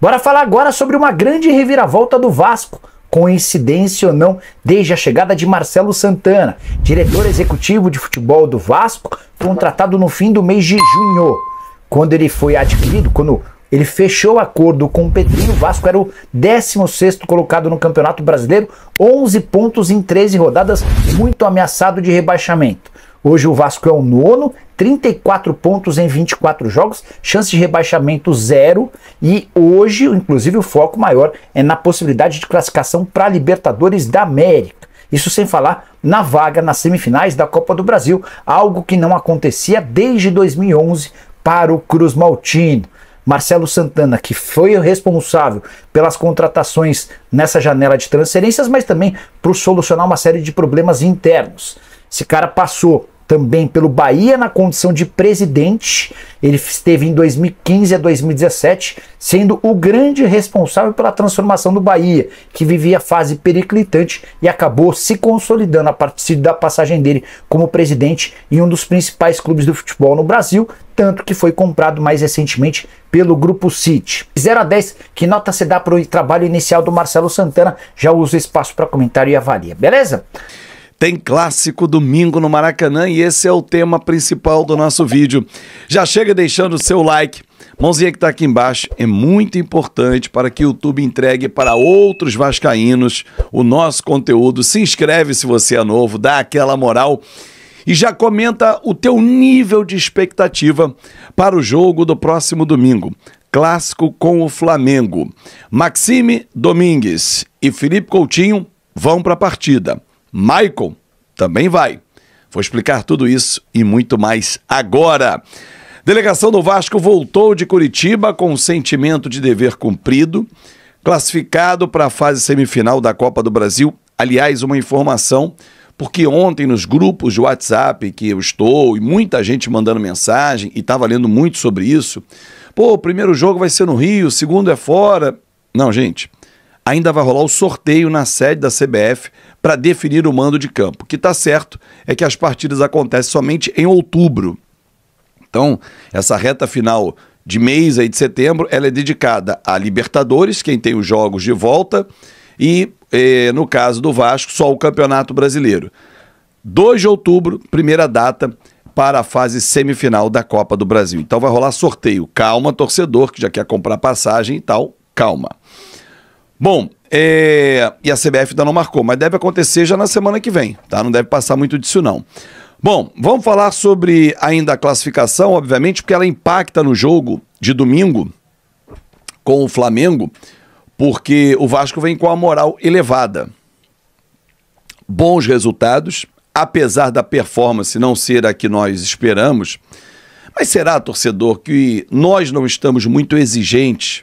Bora falar agora sobre uma grande reviravolta do Vasco. Coincidência ou não, desde a chegada de Marcelo Santana, diretor executivo de futebol do Vasco, contratado no fim do mês de junho. Quando ele foi adquirido, quando ele fechou acordo com o Pedrinho. O Vasco era o 16 colocado no Campeonato Brasileiro, 11 pontos em 13 rodadas, muito ameaçado de rebaixamento. Hoje o Vasco é o nono, 34 pontos em 24 jogos, chance de rebaixamento zero. E hoje, inclusive, o foco maior é na possibilidade de classificação para Libertadores da América. Isso sem falar na vaga nas semifinais da Copa do Brasil, algo que não acontecia desde 2011 para o Cruz Maltino. Marcelo Santana, que foi o responsável pelas contratações nessa janela de transferências, mas também por solucionar uma série de problemas internos. Esse cara passou também pelo Bahia na condição de presidente. Ele esteve em 2015 a 2017, sendo o grande responsável pela transformação do Bahia, que vivia fase periclitante e acabou se consolidando a partir da passagem dele como presidente em um dos principais clubes do futebol no Brasil, tanto que foi comprado mais recentemente pelo Grupo City. 0 a 10, que nota se dá para o trabalho inicial do Marcelo Santana? Já uso espaço para comentário e avalia, beleza? Tem clássico domingo no Maracanã e esse é o tema principal do nosso vídeo. Já chega deixando o seu like. Mãozinha que está aqui embaixo é muito importante para que o YouTube entregue para outros vascaínos o nosso conteúdo. Se inscreve se você é novo, dá aquela moral e já comenta o teu nível de expectativa para o jogo do próximo domingo. Clássico com o Flamengo. Maxime Domingues e Felipe Coutinho vão para a partida. Michael também vai. Vou explicar tudo isso e muito mais agora. Delegação do Vasco voltou de Curitiba com o sentimento de dever cumprido, classificado para a fase semifinal da Copa do Brasil. Aliás, uma informação, porque ontem nos grupos de WhatsApp que eu estou e muita gente mandando mensagem e estava lendo muito sobre isso. Pô, o primeiro jogo vai ser no Rio, o segundo é fora. Não, gente ainda vai rolar o sorteio na sede da CBF para definir o mando de campo. O que está certo é que as partidas acontecem somente em outubro. Então, essa reta final de mês aí de setembro, ela é dedicada a Libertadores, quem tem os jogos de volta, e, eh, no caso do Vasco, só o Campeonato Brasileiro. 2 de outubro, primeira data para a fase semifinal da Copa do Brasil. Então vai rolar sorteio. Calma, torcedor que já quer comprar passagem e tal, calma. Bom, é... e a CBF ainda não marcou, mas deve acontecer já na semana que vem, tá? Não deve passar muito disso, não. Bom, vamos falar sobre ainda a classificação, obviamente, porque ela impacta no jogo de domingo com o Flamengo, porque o Vasco vem com a moral elevada. Bons resultados, apesar da performance não ser a que nós esperamos. Mas será, torcedor, que nós não estamos muito exigentes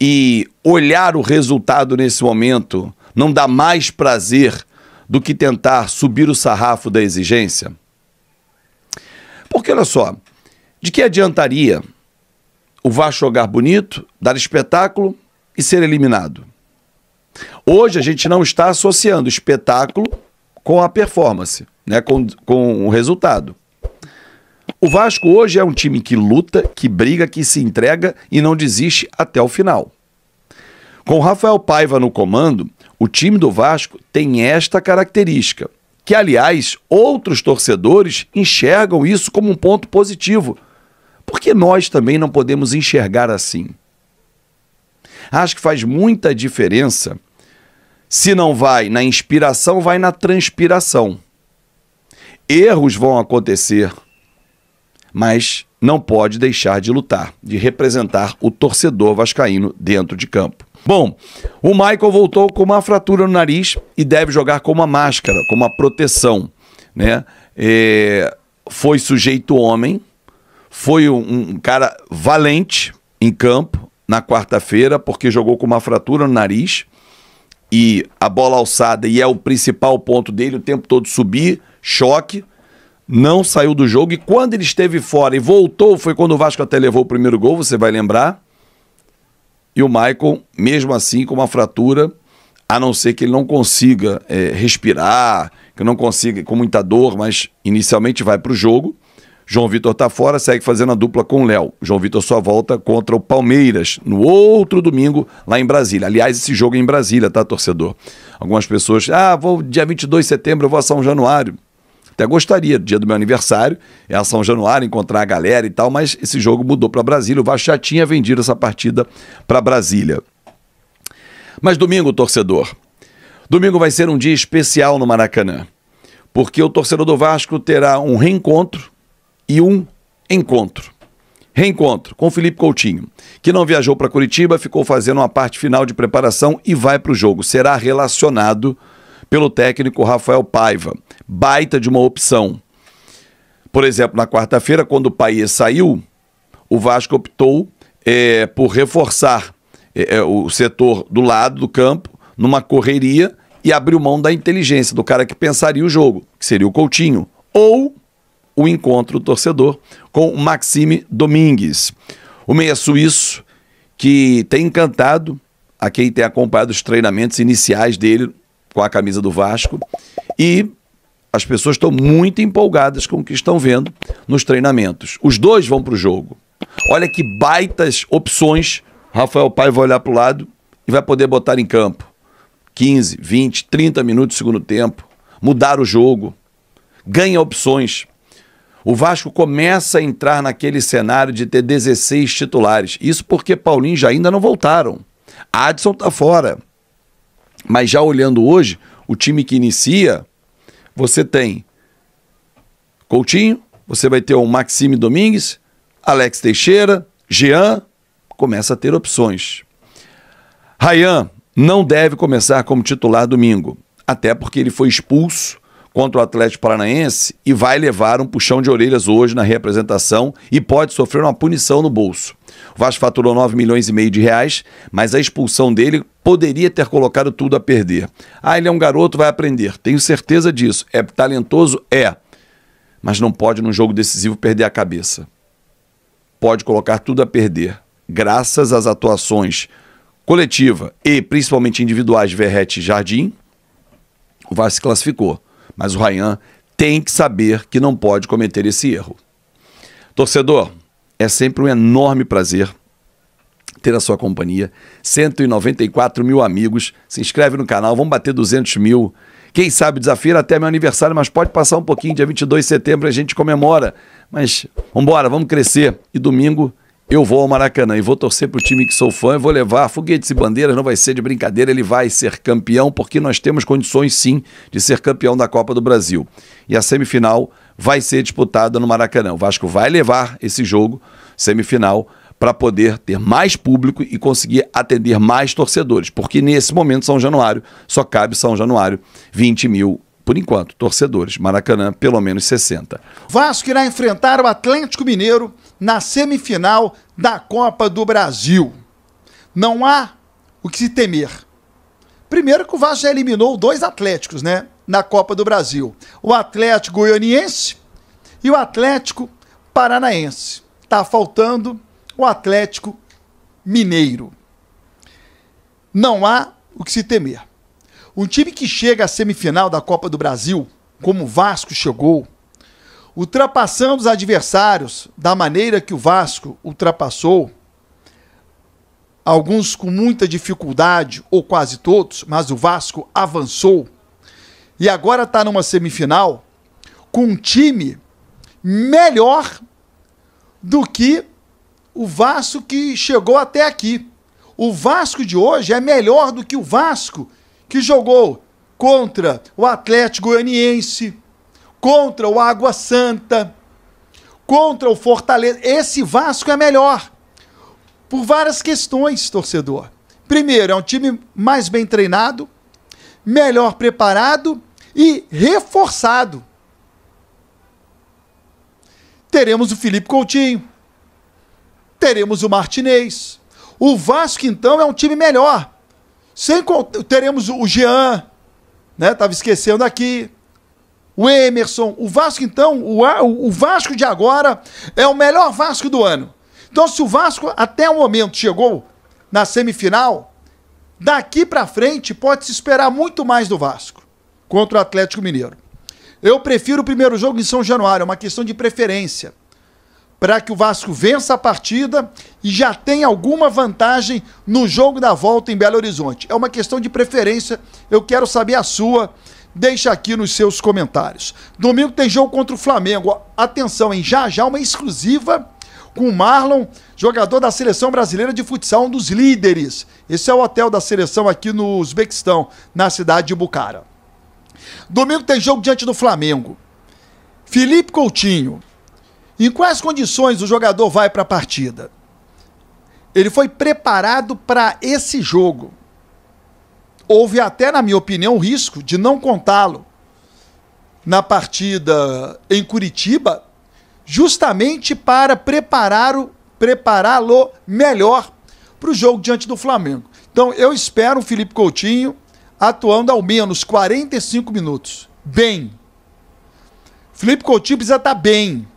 e olhar o resultado nesse momento não dá mais prazer do que tentar subir o sarrafo da exigência? Porque olha só, de que adiantaria o Vasco jogar bonito, dar espetáculo e ser eliminado? Hoje a gente não está associando espetáculo com a performance, né, com, com o resultado. O Vasco hoje é um time que luta, que briga, que se entrega e não desiste até o final. Com Rafael Paiva no comando, o time do Vasco tem esta característica, que aliás outros torcedores enxergam isso como um ponto positivo. Por que nós também não podemos enxergar assim? Acho que faz muita diferença. Se não vai na inspiração, vai na transpiração. Erros vão acontecer mas não pode deixar de lutar, de representar o torcedor vascaíno dentro de campo. Bom, o Michael voltou com uma fratura no nariz e deve jogar com uma máscara, com uma proteção, né? É, foi sujeito homem, foi um, um cara valente em campo na quarta-feira porque jogou com uma fratura no nariz e a bola alçada e é o principal ponto dele o tempo todo subir, choque, não saiu do jogo. E quando ele esteve fora e voltou, foi quando o Vasco até levou o primeiro gol, você vai lembrar. E o Maicon, mesmo assim, com uma fratura, a não ser que ele não consiga é, respirar, que não consiga com muita dor, mas inicialmente vai para o jogo. João Vitor está fora, segue fazendo a dupla com o Léo. João Vitor só volta contra o Palmeiras no outro domingo lá em Brasília. Aliás, esse jogo é em Brasília, tá, torcedor? Algumas pessoas, ah, vou dia 22 de setembro, eu vou a São Januário. Até gostaria, dia do meu aniversário, é São Januário, encontrar a galera e tal, mas esse jogo mudou para Brasília. O Vasco já tinha vendido essa partida para Brasília. Mas domingo, torcedor. Domingo vai ser um dia especial no Maracanã, porque o torcedor do Vasco terá um reencontro e um encontro. Reencontro com Felipe Coutinho, que não viajou para Curitiba, ficou fazendo uma parte final de preparação e vai para o jogo. Será relacionado pelo técnico Rafael Paiva. Baita de uma opção. Por exemplo, na quarta-feira, quando o Paes saiu, o Vasco optou é, por reforçar é, é, o setor do lado do campo, numa correria, e abriu mão da inteligência do cara que pensaria o jogo, que seria o Coutinho. Ou o encontro do torcedor com o Maxime Domingues. O meia suíço que tem encantado a quem tem acompanhado os treinamentos iniciais dele com a camisa do Vasco. E as pessoas estão muito empolgadas com o que estão vendo nos treinamentos. Os dois vão para o jogo. Olha que baitas opções. Rafael Pai vai olhar para o lado e vai poder botar em campo. 15, 20, 30 minutos do segundo tempo. Mudar o jogo. Ganha opções. O Vasco começa a entrar naquele cenário de ter 16 titulares. Isso porque Paulinho já ainda não voltaram. Adson está fora. Mas já olhando hoje, o time que inicia, você tem Coutinho, você vai ter o Maxime Domingues, Alex Teixeira, Jean, começa a ter opções. Rayan não deve começar como titular domingo, até porque ele foi expulso contra o Atlético Paranaense e vai levar um puxão de orelhas hoje na representação e pode sofrer uma punição no bolso. Vasco faturou 9 milhões e meio de reais, mas a expulsão dele poderia ter colocado tudo a perder. Ah, ele é um garoto, vai aprender. Tenho certeza disso. É talentoso? É. Mas não pode, num jogo decisivo, perder a cabeça. Pode colocar tudo a perder. Graças às atuações coletiva e principalmente individuais de Verrete e Jardim, o Vasco se classificou. Mas o Ryan tem que saber que não pode cometer esse erro. Torcedor, é sempre um enorme prazer ter a sua companhia. 194 mil amigos. Se inscreve no canal, vamos bater 200 mil. Quem sabe desafio até meu aniversário, mas pode passar um pouquinho. Dia 22 de setembro a gente comemora. Mas vamos embora, vamos crescer. E domingo eu vou ao Maracanã e vou torcer para o time que sou fã e vou levar foguetes e bandeiras, não vai ser de brincadeira, ele vai ser campeão, porque nós temos condições sim de ser campeão da Copa do Brasil. E a semifinal vai ser disputada no Maracanã. O Vasco vai levar esse jogo, semifinal, para poder ter mais público e conseguir atender mais torcedores, porque nesse momento, São Januário, só cabe São Januário 20 mil por enquanto, torcedores. Maracanã, pelo menos 60. Vasco irá enfrentar o Atlético Mineiro na semifinal da Copa do Brasil. Não há o que se temer. Primeiro que o Vasco já eliminou dois Atléticos, né? Na Copa do Brasil. O Atlético Goianiense e o Atlético Paranaense. Tá faltando o Atlético Mineiro. Não há o que se temer. Um time que chega à semifinal da Copa do Brasil, como o Vasco chegou, Ultrapassando os adversários da maneira que o Vasco ultrapassou, alguns com muita dificuldade, ou quase todos, mas o Vasco avançou e agora está numa semifinal com um time melhor do que o Vasco que chegou até aqui. O Vasco de hoje é melhor do que o Vasco que jogou contra o Atlético Goianiense, contra o Água Santa, contra o Fortaleza. Esse Vasco é melhor. Por várias questões, torcedor. Primeiro, é um time mais bem treinado, melhor preparado e reforçado. Teremos o Felipe Coutinho, teremos o Martinez. O Vasco, então, é um time melhor. Sem, teremos o Jean, né? Tava esquecendo aqui o Emerson, o Vasco, então, o, o Vasco de agora é o melhor Vasco do ano. Então, se o Vasco até o momento chegou na semifinal, daqui para frente pode se esperar muito mais do Vasco contra o Atlético Mineiro. Eu prefiro o primeiro jogo em São Januário, é uma questão de preferência. Para que o Vasco vença a partida e já tenha alguma vantagem no jogo da volta em Belo Horizonte. É uma questão de preferência. Eu quero saber a sua deixa aqui nos seus comentários. Domingo tem jogo contra o Flamengo. Atenção, em já já uma exclusiva com o Marlon, jogador da seleção brasileira de futsal, um dos líderes. Esse é o hotel da seleção aqui no Uzbequistão, na cidade de Bucara. Domingo tem jogo diante do Flamengo. Felipe Coutinho. Em quais condições o jogador vai para a partida? Ele foi preparado para esse jogo houve até, na minha opinião, o risco de não contá-lo na partida em Curitiba, justamente para prepará-lo prepará melhor para o jogo diante do Flamengo. Então, eu espero o Felipe Coutinho atuando ao menos 45 minutos. Bem. Felipe Coutinho precisa estar tá bem.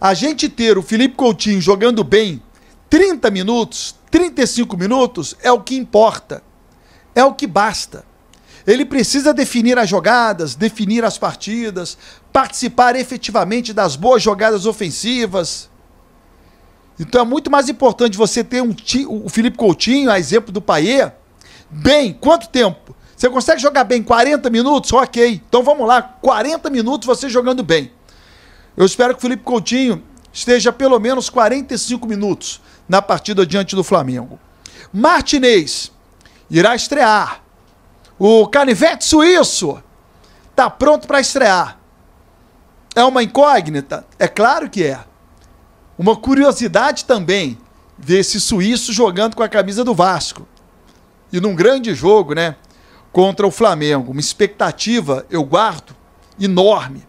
A gente ter o Felipe Coutinho jogando bem 30 minutos, 35 minutos é o que importa é o que basta. Ele precisa definir as jogadas, definir as partidas, participar efetivamente das boas jogadas ofensivas. Então é muito mais importante você ter um o Felipe Coutinho, a exemplo do Paier, bem, quanto tempo? Você consegue jogar bem 40 minutos? Ok. Então vamos lá, 40 minutos você jogando bem. Eu espero que o Felipe Coutinho esteja pelo menos 45 minutos na partida diante do Flamengo. Martinez, irá estrear. O Canivete Suíço está pronto para estrear. É uma incógnita? É claro que é. Uma curiosidade também ver esse suíço jogando com a camisa do Vasco. E num grande jogo, né? Contra o Flamengo. Uma expectativa, eu guardo, enorme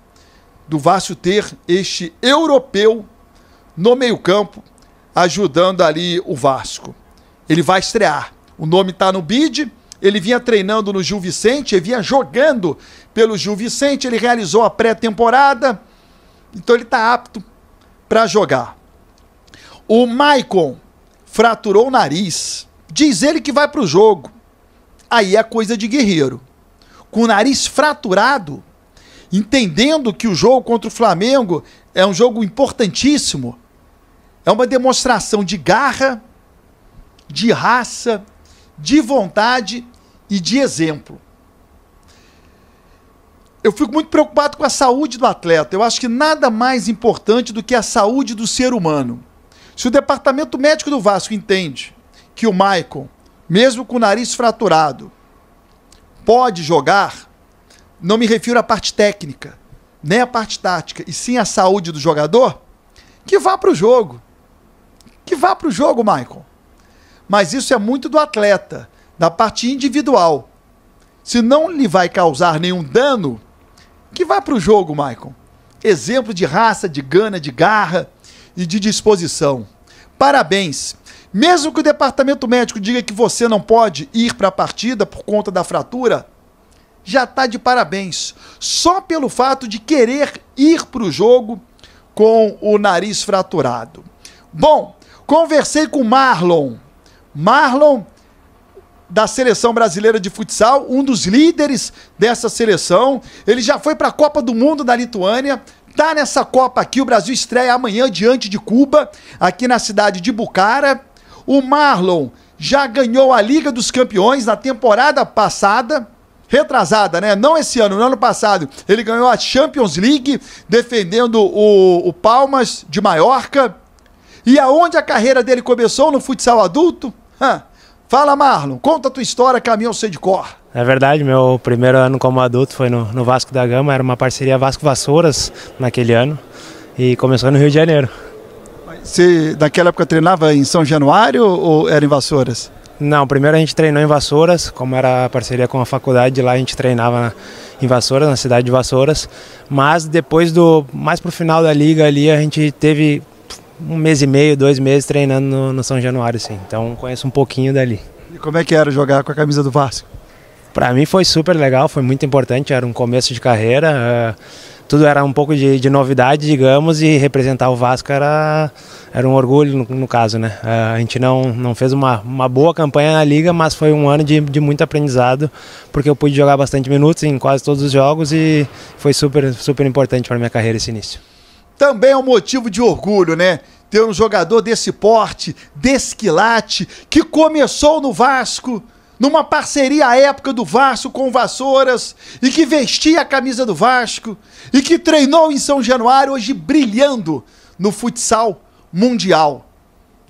do Vasco ter este europeu no meio-campo ajudando ali o Vasco. Ele vai estrear. O nome está no bid. Ele vinha treinando no Gil Vicente, ele vinha jogando pelo Gil Vicente, ele realizou a pré-temporada. Então ele está apto para jogar. O Maicon fraturou o nariz. Diz ele que vai para o jogo. Aí é coisa de guerreiro. Com o nariz fraturado, entendendo que o jogo contra o Flamengo é um jogo importantíssimo, é uma demonstração de garra, de raça, de vontade e de exemplo. Eu fico muito preocupado com a saúde do atleta. Eu acho que nada mais importante do que a saúde do ser humano. Se o departamento médico do Vasco entende que o Maicon, mesmo com o nariz fraturado, pode jogar, não me refiro à parte técnica, nem à parte tática, e sim à saúde do jogador, que vá para o jogo. Que vá para o jogo, Maicon. Mas isso é muito do atleta, da parte individual. Se não lhe vai causar nenhum dano, que vá para o jogo, Maicon. Exemplo de raça, de gana, de garra e de disposição. Parabéns. Mesmo que o departamento médico diga que você não pode ir para a partida por conta da fratura, já está de parabéns. Só pelo fato de querer ir para o jogo com o nariz fraturado. Bom, conversei com o Marlon, Marlon, da seleção brasileira de futsal, um dos líderes dessa seleção. Ele já foi para a Copa do Mundo da Lituânia, tá nessa Copa aqui. O Brasil estreia amanhã diante de Cuba, aqui na cidade de Bucara. O Marlon já ganhou a Liga dos Campeões na temporada passada. Retrasada, né? Não esse ano, no ano passado. Ele ganhou a Champions League, defendendo o, o Palmas de Maiorca. E aonde a carreira dele começou? No futsal adulto? fala, Marlon, conta a tua história, caminhão sei de cor. É verdade, meu primeiro ano como adulto foi no, no Vasco da Gama, era uma parceria Vasco-Vassouras naquele ano e começou no Rio de Janeiro. Você naquela época treinava em São Januário ou era em Vassouras? Não, primeiro a gente treinou em Vassouras, como era a parceria com a faculdade, lá a gente treinava na, em Vassouras, na cidade de Vassouras, mas depois do mais pro final da liga ali a gente teve um mês e meio, dois meses treinando no, no São Januário, sim. Então conheço um pouquinho dali. E como é que era jogar com a camisa do Vasco? Para mim foi super legal, foi muito importante, era um começo de carreira, uh, tudo era um pouco de, de, novidade, digamos, e representar o Vasco era, era um orgulho, no, no caso, né? Uh, a gente não, não fez uma, uma boa campanha na Liga, mas foi um ano de, de muito aprendizado, porque eu pude jogar bastante minutos em quase todos os jogos e foi super, super importante para minha carreira esse início. Também é um motivo de orgulho, né? ter um jogador desse porte, desse quilate, que começou no Vasco, numa parceria à época do Vasco com Vassouras, e que vestia a camisa do Vasco, e que treinou em São Januário, hoje brilhando no futsal mundial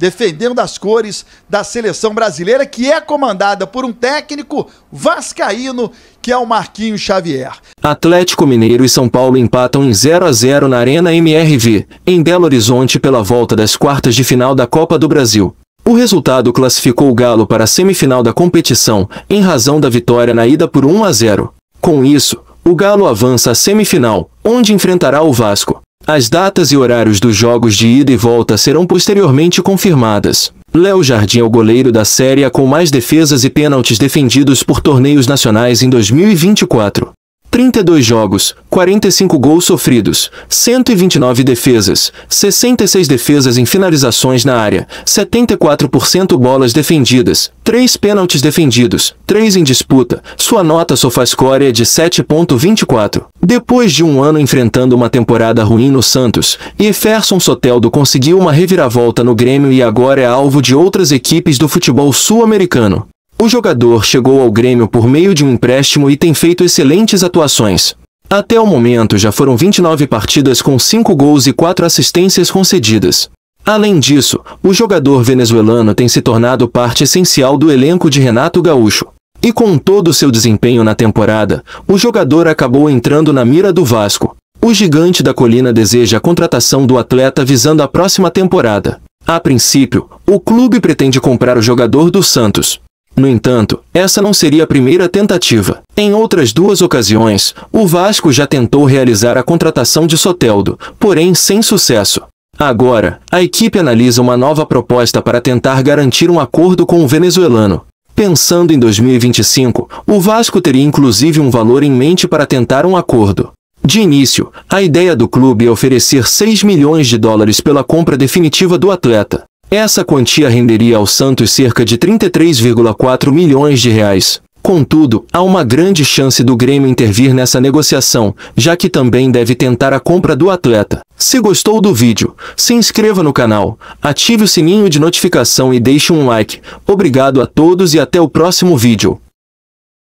defendendo as cores da seleção brasileira, que é comandada por um técnico vascaíno, que é o Marquinhos Xavier. Atlético Mineiro e São Paulo empatam em 0 a 0 na Arena MRV, em Belo Horizonte, pela volta das quartas de final da Copa do Brasil. O resultado classificou o Galo para a semifinal da competição, em razão da vitória na ida por 1 a 0. Com isso, o Galo avança à semifinal, onde enfrentará o Vasco. As datas e horários dos jogos de ida e volta serão posteriormente confirmadas. Léo Jardim é o goleiro da Série A com mais defesas e pênaltis defendidos por torneios nacionais em 2024. 32 jogos, 45 gols sofridos, 129 defesas, 66 defesas em finalizações na área, 74% bolas defendidas, 3 pênaltis defendidos, 3 em disputa. Sua nota SofaScore é de 7.24. Depois de um ano enfrentando uma temporada ruim no Santos, Eferson Soteldo conseguiu uma reviravolta no Grêmio e agora é alvo de outras equipes do futebol sul-americano. O jogador chegou ao Grêmio por meio de um empréstimo e tem feito excelentes atuações. Até o momento já foram 29 partidas com 5 gols e 4 assistências concedidas. Além disso, o jogador venezuelano tem se tornado parte essencial do elenco de Renato Gaúcho. E com todo o seu desempenho na temporada, o jogador acabou entrando na mira do Vasco. O gigante da colina deseja a contratação do atleta visando a próxima temporada. A princípio, o clube pretende comprar o jogador do Santos. No entanto, essa não seria a primeira tentativa. Em outras duas ocasiões, o Vasco já tentou realizar a contratação de Soteldo, porém sem sucesso. Agora, a equipe analisa uma nova proposta para tentar garantir um acordo com o venezuelano. Pensando em 2025, o Vasco teria inclusive um valor em mente para tentar um acordo. De início, a ideia do clube é oferecer 6 milhões de dólares pela compra definitiva do atleta. Essa quantia renderia ao Santos cerca de 33,4 milhões de reais. Contudo, há uma grande chance do Grêmio intervir nessa negociação, já que também deve tentar a compra do atleta. Se gostou do vídeo, se inscreva no canal, ative o sininho de notificação e deixe um like. Obrigado a todos e até o próximo vídeo.